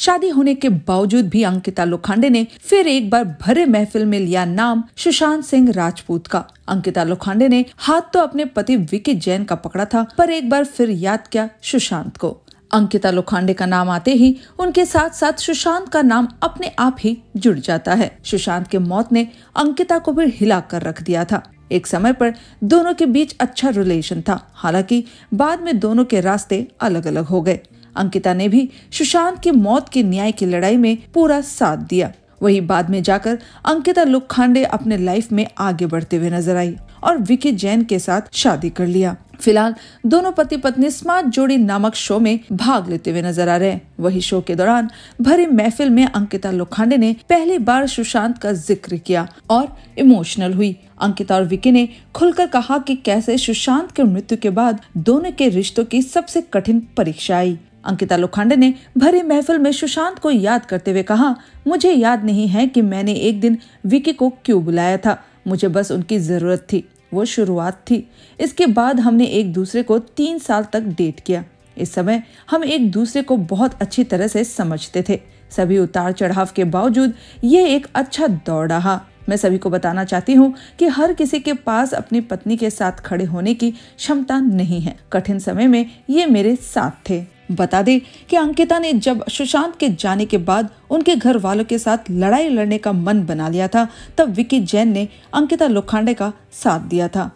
शादी होने के बावजूद भी अंकिता लोखंडे ने फिर एक बार भरे महफिल में लिया नाम सुशांत सिंह राजपूत का अंकिता लोखंडे ने हाथ तो अपने पति विकी जैन का पकड़ा था पर एक बार फिर याद किया सुशांत को अंकिता लोखंडे का नाम आते ही उनके साथ साथ सुशांत का नाम अपने आप ही जुड़ जाता है सुशांत के मौत ने अंकिता को भी हिला कर रख दिया था एक समय पर दोनों के बीच अच्छा रिलेशन था हालांकि बाद में दोनों के रास्ते अलग अलग हो गए अंकिता ने भी सुशांत की मौत के न्याय की लड़ाई में पूरा साथ दिया वही बाद में जाकर अंकिता खांडे अपने लाइफ में आगे बढ़ते हुए नजर आई और विकी जैन के साथ शादी कर लिया फिलहाल दोनों पति पत्नी स्मार्ट जोड़ी नामक शो में भाग लेते हुए नजर आ रहे हैं वही शो के दौरान भरी महफिल में अंकिता लोखांडे ने पहली बार सुशांत का जिक्र किया और इमोशनल हुई अंकिता और विकी ने खुलकर कहा कि कैसे सुशांत के मृत्यु के बाद दोनों के रिश्तों की सबसे कठिन परीक्षा आई अंकिता लोखंडे ने भरी महफिल में सुशांत को याद करते हुए कहा मुझे याद नहीं है कि मैंने एक दिन विकी को क्यों बुलाया था मुझे बस उनकी ज़रूरत थी वो शुरुआत थी इसके बाद हमने एक दूसरे को तीन साल तक डेट किया इस समय हम एक दूसरे को बहुत अच्छी तरह से समझते थे सभी उतार चढ़ाव के बावजूद ये एक अच्छा दौड़ रहा मैं सभी को बताना चाहती हूँ कि हर किसी के पास अपनी पत्नी के साथ खड़े होने की क्षमता नहीं है कठिन समय में ये मेरे साथ थे बता दें कि अंकिता ने जब सुशांत के जाने के बाद उनके घर वालों के साथ लड़ाई लड़ने का मन बना लिया था तब विकी जैन ने अंकिता लोखांडे का साथ दिया था